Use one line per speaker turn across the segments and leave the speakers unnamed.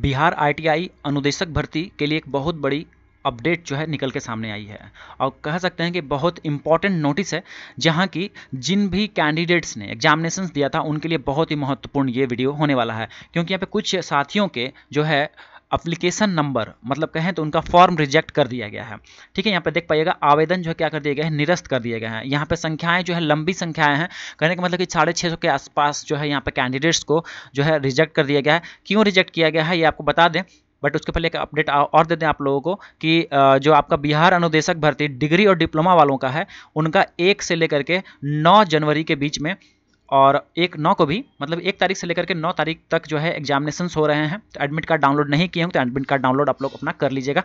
Bihar ITI अनुदेशक भर्ती के लिए एक बहुत बड़ी अपडेट जो है निकल के सामने आई है और कह सकते हैं कि बहुत इंपॉर्टेंट नोटिस है जहां की जिन भी कैंडिडेट्स ने एग्जामिनेशन दिया था उनके लिए बहुत ही महत्वपूर्ण ये वीडियो होने वाला है क्योंकि यहाँ पे कुछ साथियों के जो है अप्लीकेशन नंबर मतलब कहें तो उनका फॉर्म रिजेक्ट कर दिया गया है ठीक है यहाँ पे देख पाइएगा आवेदन जो है क्या कर दिया गया है निरस्त कर दिया गया है यहाँ पे संख्याएं जो है लंबी संख्याएं हैं कहने का मतलब कि साढ़े छः सौ के आसपास जो है यहाँ पे कैंडिडेट्स को जो है रिजेक्ट कर दिया गया है क्यों रिजेक्ट किया गया है ये आपको बता दें बट उसके पहले एक अपडेट और दे दें आप लोगों को कि जो आपका बिहार अनुदेशक भर्ती डिग्री और डिप्लोमा वालों का है उनका एक से लेकर के नौ जनवरी के बीच में और एक नौ को भी मतलब एक तारीख से लेकर के नौ तारीख तक जो है एग्जामिनेशन हो रहे हैं तो एडमिट कार्ड डाउनलोड नहीं किए होंगे तो एडमिट कार्ड डाउनलोड आप लोग अपना कर लीजिएगा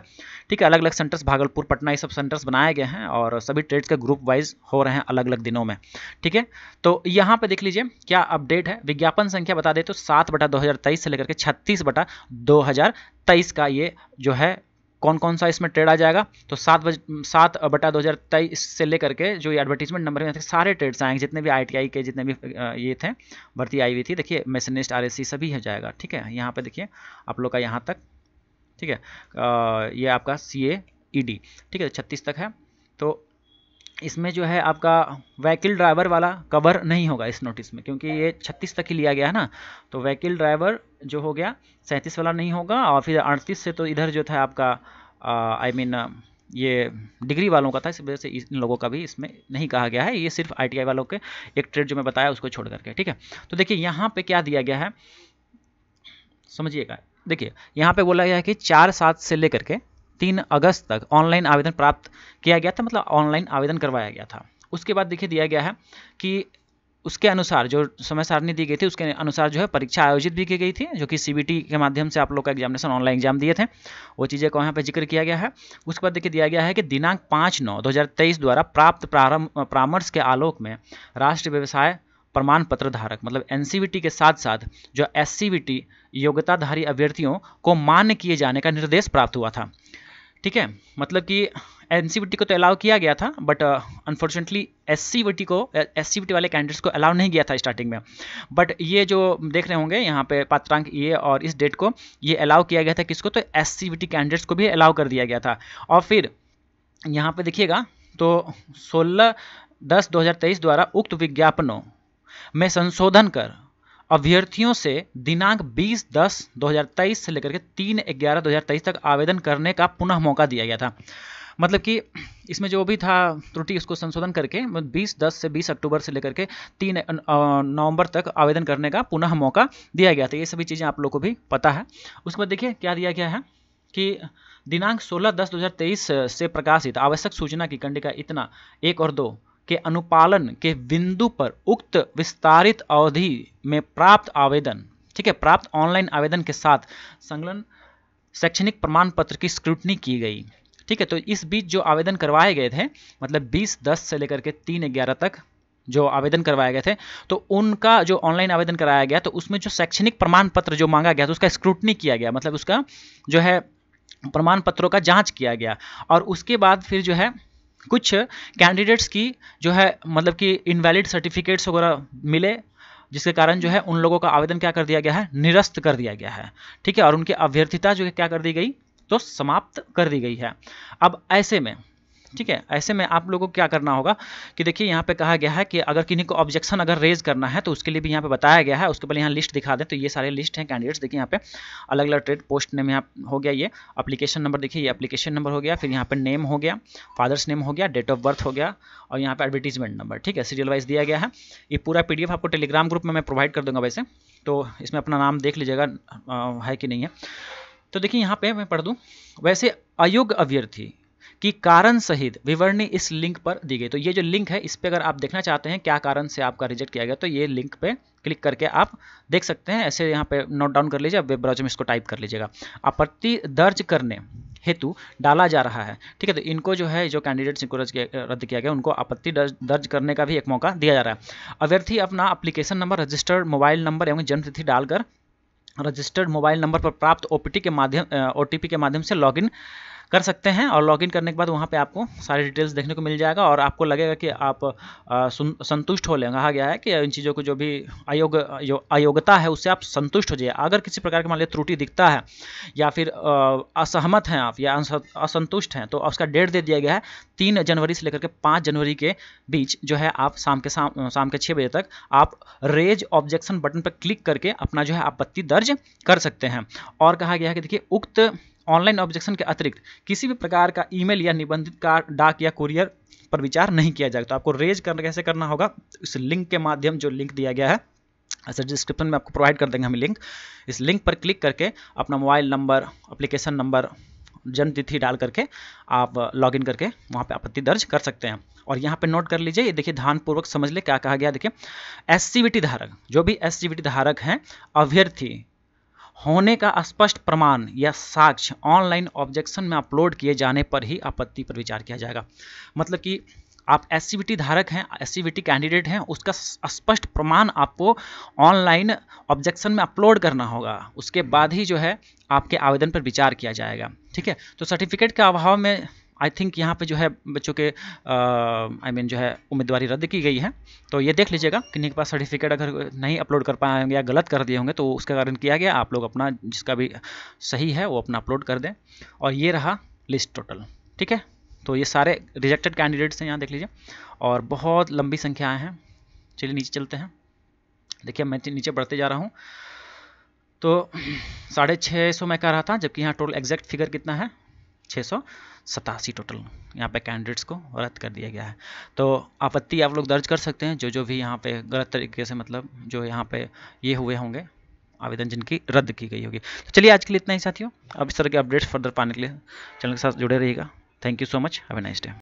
ठीक है अलग अलग सेंटर्स भागलपुर पटना ये सब सेंटर्स बनाए गए हैं और सभी ट्रेड्स के ग्रुप वाइज हो रहे हैं अलग अलग दिनों में ठीक है तो यहाँ पर देख लीजिए क्या अपडेट है विज्ञापन संख्या बता दें तो सात बटा दो से लेकर के छत्तीस बटा दो का ये जो है कौन कौन सा इसमें ट्रेड आ जाएगा तो सात बज सात बटा दो हज़ार तेईस से लेकर के जो एडवर्टीजमेंट नंबर में सारे ट्रेड्स आएंगे जितने भी आई के जितने भी ये थे भर्ती आई हुई थी देखिए मेसनिस्ट आर सभी है जाएगा ठीक है यहाँ पर देखिए आप लोग का यहाँ तक ठीक है आ, ये आपका सी ए ई डी ठीक है छत्तीस तक है तो इसमें जो है आपका वहीकिल ड्राइवर वाला कवर नहीं होगा इस नोटिस में क्योंकि ये छत्तीस तक ही लिया गया है ना तो वहीकिल ड्राइवर जो हो गया सैंतीस वाला नहीं होगा और फिर अड़तीस से तो इधर जो था आपका आई मीन ये डिग्री वालों का था इस वजह से इन लोगों का भी इसमें नहीं कहा गया है ये सिर्फ आई वालों के एक ट्रेड जो मैं बताया उसको छोड़ करके ठीक है तो देखिए यहाँ पर क्या दिया गया है समझिएगा देखिए यहाँ पर बोला गया है कि चार सात से लेकर के तीन अगस्त तक ऑनलाइन आवेदन प्राप्त किया गया था मतलब ऑनलाइन आवेदन करवाया गया था उसके बाद देखिए दिया गया है कि उसके अनुसार जो समय सारणी दी गई थी उसके अनुसार जो है परीक्षा आयोजित भी की गई थी जो कि सी के माध्यम से आप लोग का एग्जामिनेशन ऑनलाइन एग्जाम दिए थे वो चीज़ें को यहाँ पर जिक्र किया गया है उसके बाद देखिए दिया गया है कि दिनांक पाँच नौ दो द्वारा प्राप्त प्रारंभ परामर्श के आलोक में राष्ट्रीय व्यवसाय प्रमाण पत्र धारक मतलब एन के साथ साथ जो एस योग्यताधारी अभ्यर्थियों को मान्य किए जाने का निर्देश प्राप्त हुआ था ठीक है मतलब कि एन e को तो अलाउ किया गया था बट अनफॉर्चुनेटली एस सी को एस सी e वाले कैंडिडेट्स को अलाउ नहीं किया था स्टार्टिंग में बट ये जो देख रहे होंगे यहाँ पे पात्रांक ये और इस डेट को ये अलाउ किया गया था किसको तो एस सी कैंडिडेट्स को भी अलाउ कर दिया गया था और फिर यहाँ पे देखिएगा तो 16 दस 2023 द्वारा उक्त विज्ञापनों में संशोधन कर अभ्यर्थियों से दिनांक 20 दस 2023 से लेकर के 3 ग्यारह 2023 तक आवेदन करने का पुनः मौका दिया गया था मतलब कि इसमें जो भी था त्रुटि उसको संशोधन करके 20 दस से 20 अक्टूबर से लेकर के 3 नवंबर तक आवेदन करने का पुनः मौका दिया गया था ये सभी चीज़ें आप लोग को भी पता है उसके बाद देखिए क्या दिया गया है कि दिनांक 16 दस 2023 से प्रकाशित आवश्यक सूचना की कंडिका इतना एक और दो के अनुपालन के बिंदु पर उक्त विस्तारित अवधि में प्राप्त आवेदन ठीक है प्राप्त ऑनलाइन आवेदन के साथ संलग्न शैक्षणिक प्रमाण पत्र की स्क्रूटनी की गई ठीक है तो इस बीच जो आवेदन करवाए गए थे मतलब 20 दस से लेकर के तीन ग्यारह तक जो आवेदन करवाए गए थे तो उनका जो ऑनलाइन आवेदन कराया गया तो उसमें जो शैक्षणिक प्रमाण पत्र जो मांगा गया था उसका स्क्रूटनी किया गया मतलब उसका जो है प्रमाण पत्रों का जांच किया गया और उसके बाद फिर जो है कुछ कैंडिडेट्स की जो है मतलब कि इनवैलिड सर्टिफिकेट्स वगैरह मिले जिसके कारण जो है उन लोगों का आवेदन क्या कर दिया गया है निरस्त कर दिया गया है ठीक है और उनकी अभ्यर्थिता जो है क्या कर दी गई तो समाप्त कर दी गई है अब ऐसे में ठीक है ऐसे में आप लोगों को क्या करना होगा कि देखिए यहाँ पे कहा गया है कि अगर किन्हीं को ऑब्जेक्शन अगर रेज करना है तो उसके लिए भी यहाँ पे बताया गया है उसके पहले यहाँ लिस्ट दिखा दें तो ये सारे लिस्ट हैं कैंडिडेट्स देखिए यहाँ पे अलग अलग ट्रेड पोस्ट नेम यहाँ हो गया ये अपलीकेशन नंबर देखिए ये अपलीकेशन नंबर हो गया फिर यहाँ पर नेम हो गया फादर्स नेम हो गया डेट ऑफ बर्थ हो गया और यहाँ पर एडवर्टीजमेंट नंबर ठीक है सीरियल वाइज दिया गया है ये पूरा पी आपको टेलीग्राम ग्रुप में मैं प्रोवाइड कर दूँगा वैसे तो इसमें अपना नाम देख लीजिएगा है कि नहीं है तो देखिए यहाँ पे मैं पढ़ दूँ वैसे अयोग्य अभ्यर्थी कि कारण सहित विवरणी इस लिंक पर दी गई तो ये जो लिंक है इस पर अगर आप देखना चाहते हैं क्या कारण से आपका रिजेक्ट किया गया तो ये लिंक पे क्लिक करके आप देख सकते हैं ऐसे यहाँ पे नोट डाउन कर लीजिए वेब ब्राउज में इसको टाइप कर लीजिएगा आपत्ति दर्ज करने हेतु डाला जा रहा है ठीक है तो इनको जो है जो कैंडिडेट्स इनको रद्द किया गया उनको आपत्ति दर्ज करने का भी एक मौका दिया जा रहा है अभ्यर्थी अपना application number registered mobile number एवं जन्मतिथि डालकर रजिस्टर्ड मोबाइल नंबर पर प्राप्त ओपीटी के माध्यम ओटीपी के माध्यम से लॉगिन कर सकते हैं और लॉगिन करने के बाद वहाँ पे आपको सारी डिटेल्स देखने को मिल जाएगा और आपको लगेगा कि आप संतुष्ट हो लें कहा गया है कि इन चीज़ों को जो भी अयोग अयोग्यता है उससे आप संतुष्ट हो जाइए अगर किसी प्रकार के मान लीजिए त्रुटि दिखता है या फिर असहमत हैं आप या असंतुष्ट हैं तो उसका डेट दे दिया गया है तीन जनवरी से लेकर के पाँच जनवरी के बीच जो है आप शाम के शाम शाम के छः बजे तक आप रेज ऑब्जेक्शन बटन पर क्लिक करके अपना जो है आपत्ति दर्ज कर सकते हैं और कहा गया है कि देखिए उक्त ऑनलाइन ऑब्जेक्शन के अतिरिक्त किसी भी प्रकार का ईमेल या निबंधित कार्ड डाक या कुरियर पर विचार नहीं किया जाएगा तो आपको रेज करना कैसे करना होगा इस लिंक के माध्यम जो लिंक दिया गया है सर डिस्क्रिप्शन में आपको प्रोवाइड कर देंगे हम लिंक इस लिंक पर क्लिक करके अपना मोबाइल नंबर अप्लीकेशन नंबर जन्मतिथि डाल करके आप इन करके वहाँ पे आपत्ति दर्ज कर सकते हैं और यहाँ पे नोट कर लीजिए ये देखिए ध्यानपूर्वक समझ ले क्या कहा गया देखिए एस धारक जो भी एस धारक हैं अभ्यर्थी होने का स्पष्ट प्रमाण या साक्ष्य ऑनलाइन ऑब्जेक्शन में अपलोड किए जाने पर ही आपत्ति पर विचार किया जाएगा मतलब कि आप एस धारक हैं एस कैंडिडेट हैं उसका स्पष्ट प्रमाण आपको ऑनलाइन ऑब्जेक्शन में अपलोड करना होगा उसके बाद ही जो है आपके आवेदन पर विचार किया जाएगा ठीक है तो सर्टिफिकेट के अभाव में आई थिंक यहाँ पे जो है बच्चों के आई मीन जो है उम्मीदवारी रद्द की गई है तो ये देख लीजिएगा किन्हीं के पास सर्टिफिकेट अगर नहीं अपलोड कर पाए होंगे या गलत कर दिए होंगे तो उसका कारण किया गया आप लोग अपना जिसका भी सही है वो अपना अपलोड कर दें और ये रहा लिस्ट टोटल ठीक है तो ये सारे रिजेक्टेड कैंडिडेट्स हैं यहाँ देख लीजिए और बहुत लंबी संख्याएँ हैं चलिए नीचे चलते हैं देखिए मैं नीचे बढ़ते जा रहा हूँ तो साढ़े छः सौ मैं कह रहा था जबकि यहाँ टोटल एग्जैक्ट फिगर कितना है छः सौ सतासी टोटल यहाँ पे कैंडिडेट्स को रद्द कर दिया गया है तो आपत्ति आप लोग दर्ज कर सकते हैं जो जो भी यहाँ पे गलत तरीके से मतलब जो यहाँ पे ये हुए होंगे आवेदन जिनकी रद्द की गई होगी तो चलिए आज के लिए इतना ही साथियों अब इस तरह के अपडेट्स फर्दर पाने के लिए चैनल के साथ जुड़े रहिएगा thank you so much have a nice day